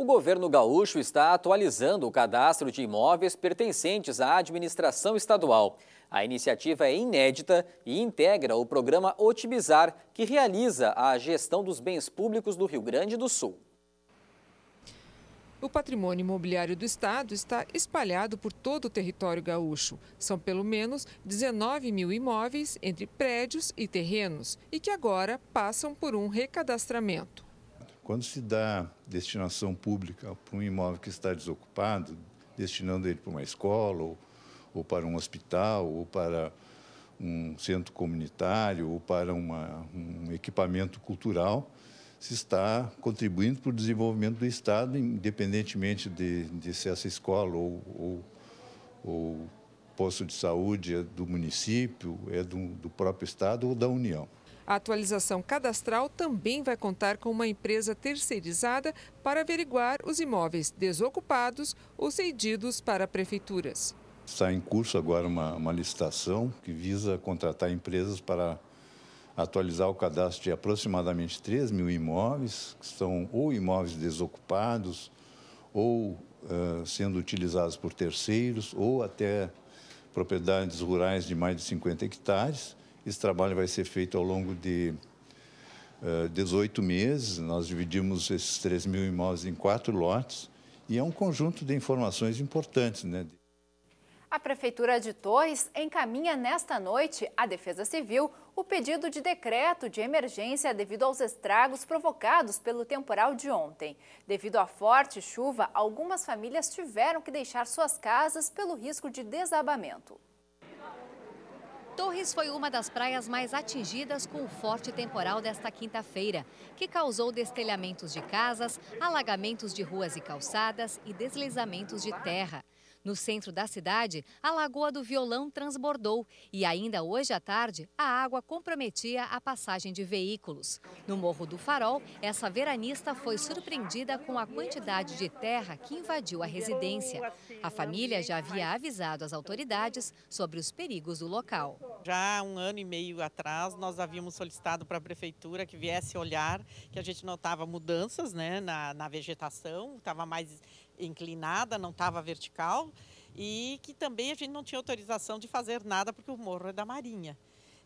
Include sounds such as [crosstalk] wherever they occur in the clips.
O governo gaúcho está atualizando o cadastro de imóveis pertencentes à administração estadual. A iniciativa é inédita e integra o programa Otimizar, que realiza a gestão dos bens públicos do Rio Grande do Sul. O patrimônio imobiliário do Estado está espalhado por todo o território gaúcho. São pelo menos 19 mil imóveis entre prédios e terrenos e que agora passam por um recadastramento. Quando se dá destinação pública para um imóvel que está desocupado, destinando ele para uma escola, ou, ou para um hospital, ou para um centro comunitário, ou para uma, um equipamento cultural, se está contribuindo para o desenvolvimento do Estado, independentemente de, de se essa escola ou, ou, ou posto de saúde é do município, é do, do próprio Estado ou da União. A atualização cadastral também vai contar com uma empresa terceirizada para averiguar os imóveis desocupados ou cedidos para prefeituras. Está em curso agora uma, uma licitação que visa contratar empresas para atualizar o cadastro de aproximadamente 3 mil imóveis, que são ou imóveis desocupados, ou uh, sendo utilizados por terceiros, ou até propriedades rurais de mais de 50 hectares. Esse trabalho vai ser feito ao longo de uh, eh, 18 meses. Nós dividimos esses 3 mil imóveis em quatro lotes e é um conjunto de informações importantes. Né? A Prefeitura de Torres encaminha nesta noite à Defesa Civil o pedido de decreto de emergência devido aos estragos provocados pelo temporal de ontem. Devido à forte chuva, algumas famílias tiveram que deixar suas casas pelo risco de desabamento. Torres foi uma das praias mais atingidas com o forte temporal desta quinta-feira, que causou destelhamentos de casas, alagamentos de ruas e calçadas e deslizamentos de terra. No centro da cidade, a Lagoa do Violão transbordou e ainda hoje à tarde a água comprometia a passagem de veículos. No Morro do Farol, essa veranista foi surpreendida com a quantidade de terra que invadiu a residência. A família já havia avisado as autoridades sobre os perigos do local. Já há um ano e meio atrás, nós havíamos solicitado para a prefeitura que viesse olhar, que a gente notava mudanças né, na, na vegetação, estava mais inclinada, não estava vertical, e que também a gente não tinha autorização de fazer nada porque o morro é da Marinha.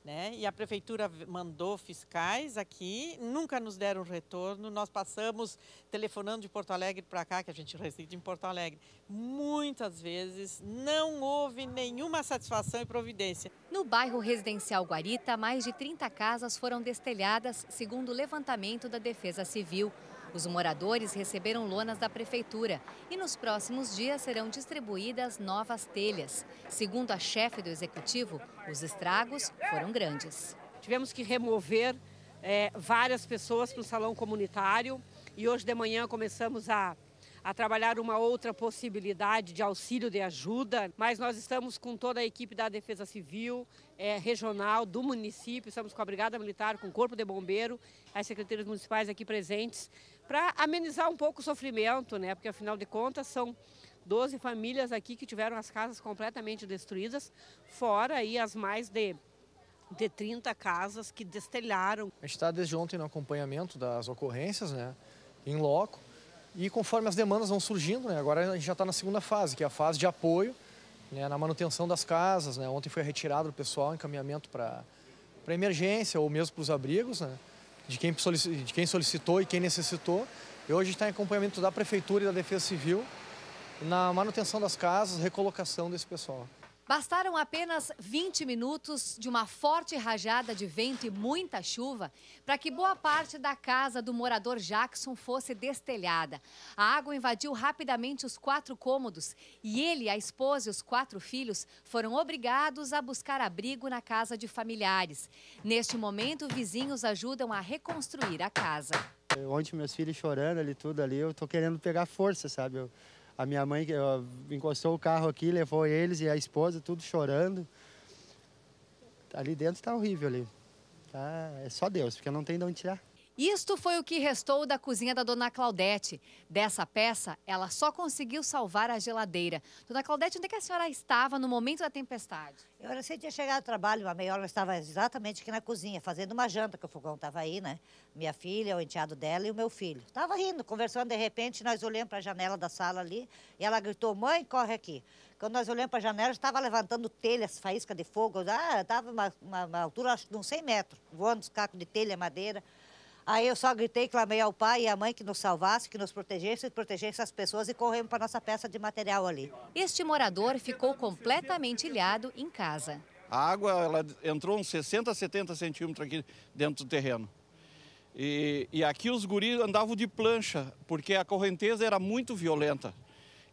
Né? E a prefeitura mandou fiscais aqui, nunca nos deram retorno. Nós passamos telefonando de Porto Alegre para cá, que a gente [laughs] reside em Porto Alegre, muitas vezes não houve nenhuma satisfação e providência. No bairro residencial Guarita, mais de 30 casas foram destelhadas, segundo o levantamento da Defesa Civil. Os moradores receberam lonas da prefeitura e nos próximos dias serão distribuídas novas telhas. Segundo a chefe do executivo, os estragos foram grandes. Tivemos que remover é, várias pessoas para o salão comunitário e hoje de manhã começamos a a trabalhar uma outra possibilidade de auxílio de ajuda, mas nós estamos com toda a equipe da Defesa Civil, é, regional, do município, estamos com a Brigada Militar, com o Corpo de Bombeiro, as secretarias municipais aqui presentes, para amenizar um pouco o sofrimento, né? Porque afinal de contas são 12 famílias aqui que tiveram as casas completamente destruídas, fora aí as mais de de 30 casas que destelharam. A gente está desde ontem no acompanhamento das ocorrências, né, em loco, e conforme as demandas vão surgindo, né, agora a gente já está na segunda fase, que é a fase de apoio né, na manutenção das casas. Né, ontem foi retirado o pessoal encaminhamento para emergência ou mesmo para os abrigos, né, de, quem de quem solicitou e quem necessitou. E hoje está em acompanhamento da Prefeitura e da Defesa Civil na manutenção das casas, recolocação desse pessoal. Bastaram apenas 20 minutos de uma forte rajada de vento e muita chuva para que boa parte da casa do morador Jackson fosse destelhada. A água invadiu rapidamente os quatro cômodos e ele, a esposa e os quatro filhos foram obrigados a buscar abrigo na casa de familiares. Neste momento, vizinhos ajudam a reconstruir a casa. Ontem, meus filhos chorando ali, tudo ali, eu estou querendo pegar força, sabe? Eu a minha mãe encostou o carro aqui, levou eles e a esposa, tudo chorando. Ali dentro está horrível ali. Tá, é só Deus, porque não tem de onde tirar. Isto foi o que restou da cozinha da dona Claudete. Dessa peça, ela só conseguiu salvar a geladeira. Dona Claudete, onde é que a senhora estava no momento da tempestade? Eu era assim, tinha chegado ao trabalho, uma meia hora eu estava exatamente aqui na cozinha, fazendo uma janta, que o fogão estava aí, né? Minha filha, o enteado dela e o meu filho. Estava rindo, conversando, de repente nós olhamos para a janela da sala ali e ela gritou: Mãe, corre aqui. Quando nós olhamos para a janela, estava levantando telhas, faísca de fogo. Ah, estava uma, uma, uma altura, acho que de uns 100 metros, voando os cacos de telha, madeira. Aí eu só gritei, clamei ao pai e à mãe que nos salvasse, que nos protegesse, protegesse as pessoas e corremos para nossa peça de material ali. Este morador ficou completamente ilhado em casa. A água ela entrou uns 60, 70 centímetros aqui dentro do terreno. E, e aqui os guris andavam de plancha, porque a correnteza era muito violenta.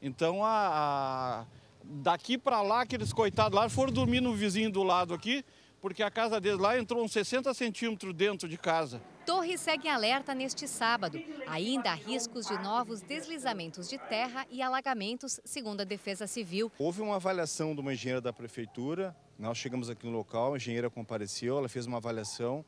Então, a, a daqui para lá, aqueles coitados lá foram dormir no vizinho do lado aqui, porque a casa deles lá entrou uns 60 centímetros dentro de casa. Torre segue alerta neste sábado. Ainda há riscos de novos deslizamentos de terra e alagamentos, segundo a Defesa Civil. Houve uma avaliação de uma engenheira da prefeitura. Nós chegamos aqui no local, a engenheira compareceu, ela fez uma avaliação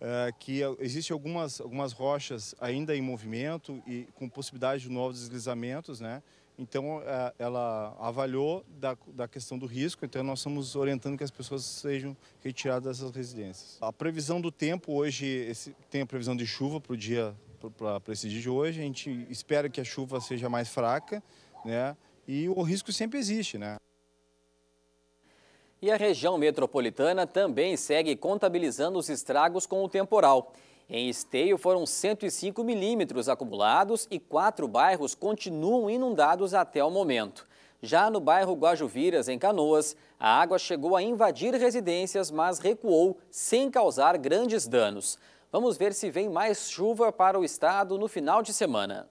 uh, que existe algumas, algumas rochas ainda em movimento e com possibilidade de novos deslizamentos, né? Então, é, ela avaliou da, da questão do risco, então nós estamos orientando que as pessoas sejam retiradas dessas residências. A previsão do tempo hoje, esse, tem a previsão de chuva para o dia, para esse dia de hoje, a gente espera que a chuva seja mais fraca, né? E o risco sempre existe, né? E a região metropolitana também segue contabilizando os estragos com o temporal. Em Esteio foram 105 milímetros acumulados e quatro bairros continuam inundados até o momento. Já no bairro Guajuviras, em Canoas, a água chegou a invadir residências, mas recuou sem causar grandes danos. Vamos ver se vem mais chuva para o estado no final de semana.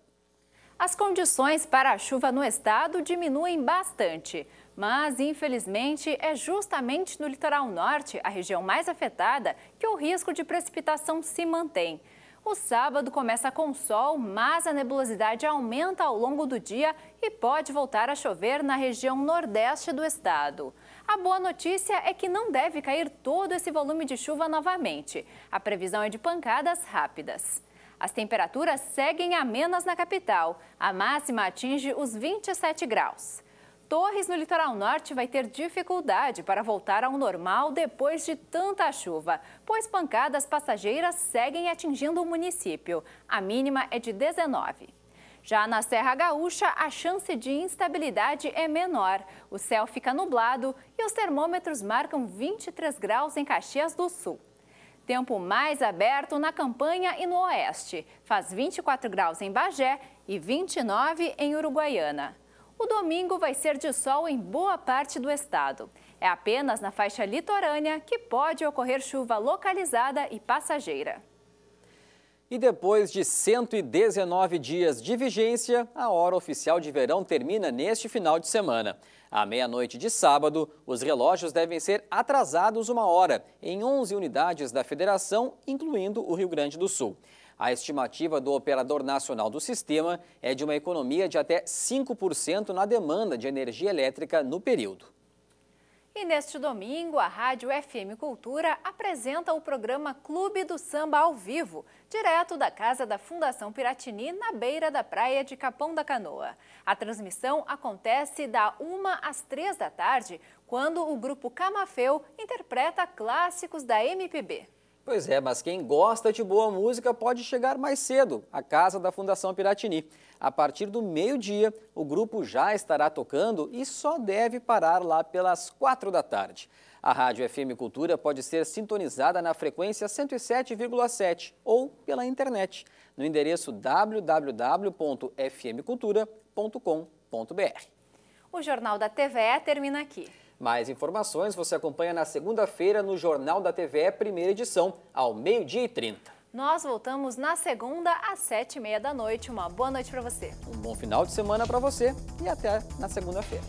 As condições para a chuva no estado diminuem bastante. Mas, infelizmente, é justamente no litoral norte, a região mais afetada, que o risco de precipitação se mantém. O sábado começa com sol, mas a nebulosidade aumenta ao longo do dia e pode voltar a chover na região nordeste do estado. A boa notícia é que não deve cair todo esse volume de chuva novamente. A previsão é de pancadas rápidas. As temperaturas seguem amenas na capital. A máxima atinge os 27 graus. Torres, no litoral norte, vai ter dificuldade para voltar ao normal depois de tanta chuva, pois pancadas passageiras seguem atingindo o município. A mínima é de 19. Já na Serra Gaúcha, a chance de instabilidade é menor. O céu fica nublado e os termômetros marcam 23 graus em Caxias do Sul. Tempo mais aberto na campanha e no oeste. Faz 24 graus em Bagé e 29 em Uruguaiana. O domingo vai ser de sol em boa parte do estado. É apenas na faixa litorânea que pode ocorrer chuva localizada e passageira. E depois de 119 dias de vigência, a hora oficial de verão termina neste final de semana. À meia-noite de sábado, os relógios devem ser atrasados uma hora em 11 unidades da federação, incluindo o Rio Grande do Sul. A estimativa do operador nacional do sistema é de uma economia de até 5% na demanda de energia elétrica no período. E neste domingo, a Rádio FM Cultura apresenta o programa Clube do Samba ao vivo, direto da casa da Fundação Piratini, na beira da praia de Capão da Canoa. A transmissão acontece da 1 às 3 da tarde, quando o grupo Camafeu interpreta clássicos da MPB. Pois é, mas quem gosta de boa música pode chegar mais cedo à casa da Fundação Piratini. A partir do meio-dia, o grupo já estará tocando e só deve parar lá pelas quatro da tarde. A Rádio FM Cultura pode ser sintonizada na frequência 107,7 ou pela internet, no endereço www.fmcultura.com.br. O Jornal da TVE termina aqui. Mais informações você acompanha na segunda-feira no Jornal da TVE, primeira edição, ao meio-dia e trinta. Nós voltamos na segunda às sete e meia da noite. Uma boa noite para você. Um bom final de semana para você e até na segunda-feira.